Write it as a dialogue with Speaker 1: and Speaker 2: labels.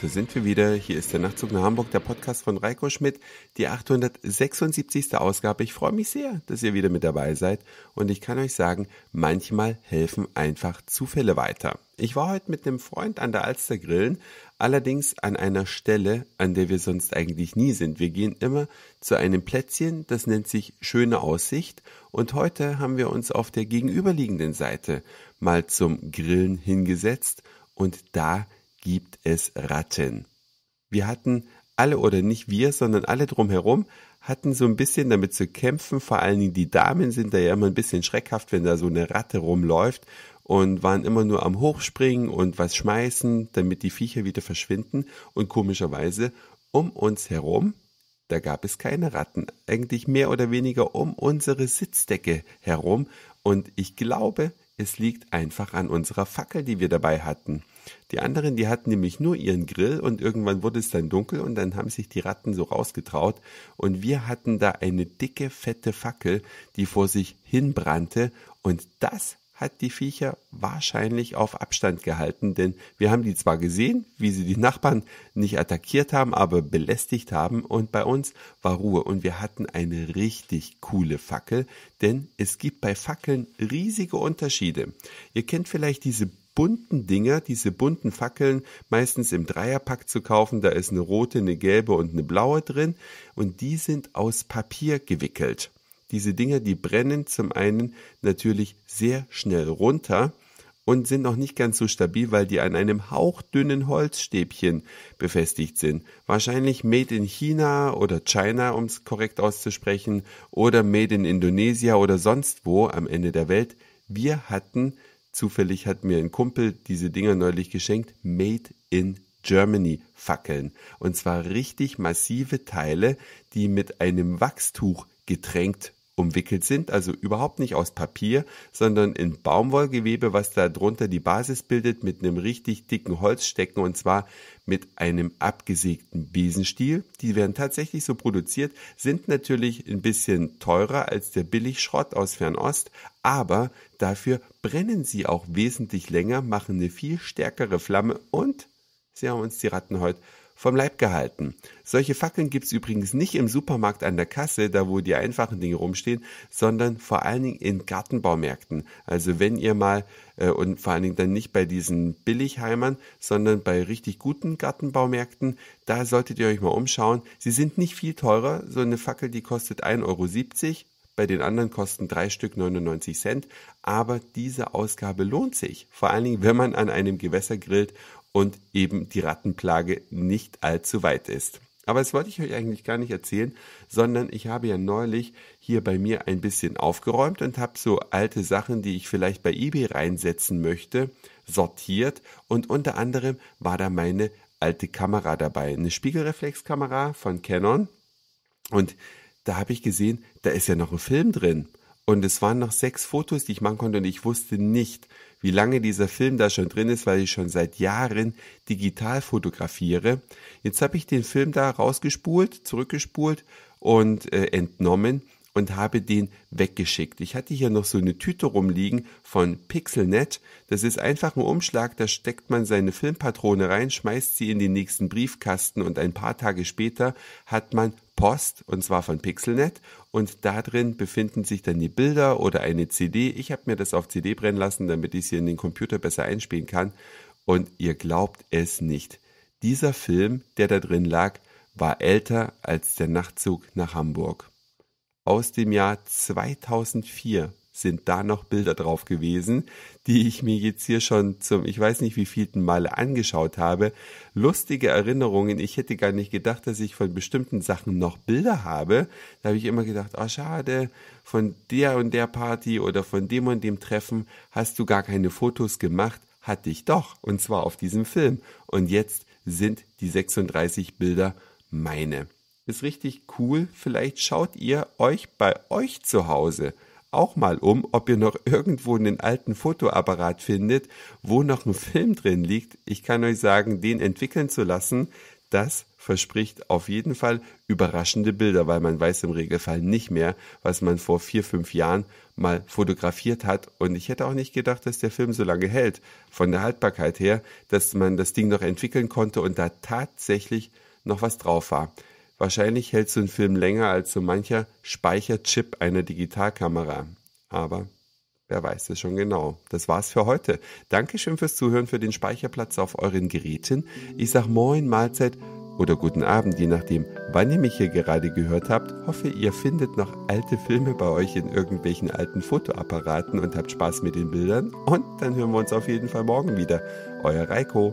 Speaker 1: Da sind wir wieder. Hier ist der Nachtzug nach Hamburg, der Podcast von Reiko Schmidt, die 876. Ausgabe. Ich freue mich sehr, dass ihr wieder mit dabei seid. Und ich kann euch sagen, manchmal helfen einfach Zufälle weiter. Ich war heute mit einem Freund an der Alster grillen, allerdings an einer Stelle, an der wir sonst eigentlich nie sind. Wir gehen immer zu einem Plätzchen, das nennt sich Schöne Aussicht. Und heute haben wir uns auf der gegenüberliegenden Seite mal zum Grillen hingesetzt. Und da gibt es Ratten. Wir hatten alle oder nicht wir, sondern alle drumherum hatten so ein bisschen damit zu kämpfen. Vor allen Dingen die Damen sind da ja immer ein bisschen schreckhaft, wenn da so eine Ratte rumläuft und waren immer nur am Hochspringen und was schmeißen, damit die Viecher wieder verschwinden. Und komischerweise um uns herum, da gab es keine Ratten, eigentlich mehr oder weniger um unsere Sitzdecke herum. Und ich glaube, es liegt einfach an unserer Fackel, die wir dabei hatten. Die anderen, die hatten nämlich nur ihren Grill und irgendwann wurde es dann dunkel und dann haben sich die Ratten so rausgetraut und wir hatten da eine dicke, fette Fackel, die vor sich hinbrannte und das hat die Viecher wahrscheinlich auf Abstand gehalten, denn wir haben die zwar gesehen, wie sie die Nachbarn nicht attackiert haben, aber belästigt haben und bei uns war Ruhe und wir hatten eine richtig coole Fackel, denn es gibt bei Fackeln riesige Unterschiede. Ihr kennt vielleicht diese bunten Dinger, diese bunten Fackeln, meistens im Dreierpack zu kaufen. Da ist eine rote, eine gelbe und eine blaue drin. Und die sind aus Papier gewickelt. Diese Dinger, die brennen zum einen natürlich sehr schnell runter und sind noch nicht ganz so stabil, weil die an einem hauchdünnen Holzstäbchen befestigt sind. Wahrscheinlich made in China oder China, um es korrekt auszusprechen, oder made in Indonesia oder sonst wo am Ende der Welt. Wir hatten Zufällig hat mir ein Kumpel diese Dinger neulich geschenkt. Made in Germany Fackeln. Und zwar richtig massive Teile, die mit einem Wachstuch getränkt umwickelt sind, also überhaupt nicht aus Papier, sondern in Baumwollgewebe, was da drunter die Basis bildet, mit einem richtig dicken Holzstecken und zwar mit einem abgesägten Besenstiel. Die werden tatsächlich so produziert, sind natürlich ein bisschen teurer als der Billigschrott aus Fernost, aber dafür brennen sie auch wesentlich länger, machen eine viel stärkere Flamme und sie haben uns die Ratten heute vom Leib gehalten. Solche Fackeln gibt es übrigens nicht im Supermarkt an der Kasse, da wo die einfachen Dinge rumstehen, sondern vor allen Dingen in Gartenbaumärkten. Also wenn ihr mal äh, und vor allen Dingen dann nicht bei diesen Billigheimern, sondern bei richtig guten Gartenbaumärkten, da solltet ihr euch mal umschauen. Sie sind nicht viel teurer. So eine Fackel, die kostet 1,70 Euro. Bei den anderen kosten drei Stück 99 Cent. Aber diese Ausgabe lohnt sich. Vor allen Dingen, wenn man an einem Gewässer grillt und eben die Rattenplage nicht allzu weit ist. Aber das wollte ich euch eigentlich gar nicht erzählen, sondern ich habe ja neulich hier bei mir ein bisschen aufgeräumt und habe so alte Sachen, die ich vielleicht bei eBay reinsetzen möchte, sortiert und unter anderem war da meine alte Kamera dabei, eine Spiegelreflexkamera von Canon und da habe ich gesehen, da ist ja noch ein Film drin und es waren noch sechs Fotos, die ich machen konnte und ich wusste nicht, wie lange dieser Film da schon drin ist, weil ich schon seit Jahren digital fotografiere. Jetzt habe ich den Film da rausgespult, zurückgespult und äh, entnommen und habe den weggeschickt. Ich hatte hier noch so eine Tüte rumliegen von Pixelnet. Das ist einfach ein Umschlag, da steckt man seine Filmpatrone rein, schmeißt sie in den nächsten Briefkasten und ein paar Tage später hat man Post, und zwar von Pixelnet. Und da drin befinden sich dann die Bilder oder eine CD. Ich habe mir das auf CD brennen lassen, damit ich es hier in den Computer besser einspielen kann. Und ihr glaubt es nicht. Dieser Film, der da drin lag, war älter als der Nachtzug nach Hamburg aus dem Jahr 2004 sind da noch Bilder drauf gewesen, die ich mir jetzt hier schon zum ich weiß nicht wie vielten Male angeschaut habe. Lustige Erinnerungen. Ich hätte gar nicht gedacht, dass ich von bestimmten Sachen noch Bilder habe. Da habe ich immer gedacht, oh schade, von der und der Party oder von dem und dem Treffen hast du gar keine Fotos gemacht. Hatte ich doch. Und zwar auf diesem Film. Und jetzt sind die 36 Bilder meine ist richtig cool. Vielleicht schaut ihr euch bei euch zu Hause auch mal um, ob ihr noch irgendwo einen alten Fotoapparat findet, wo noch ein Film drin liegt. Ich kann euch sagen, den entwickeln zu lassen, das verspricht auf jeden Fall überraschende Bilder, weil man weiß im Regelfall nicht mehr, was man vor vier, fünf Jahren mal fotografiert hat. Und ich hätte auch nicht gedacht, dass der Film so lange hält, von der Haltbarkeit her, dass man das Ding noch entwickeln konnte und da tatsächlich noch was drauf war. Wahrscheinlich hält so ein Film länger als so mancher Speicherchip einer Digitalkamera. Aber wer weiß es schon genau. Das war's für heute. Dankeschön fürs Zuhören, für den Speicherplatz auf euren Geräten. Ich sag Moin, Mahlzeit oder guten Abend, je nachdem, wann ihr mich hier gerade gehört habt. Hoffe, ihr findet noch alte Filme bei euch in irgendwelchen alten Fotoapparaten und habt Spaß mit den Bildern. Und dann hören wir uns auf jeden Fall morgen wieder. Euer Reiko.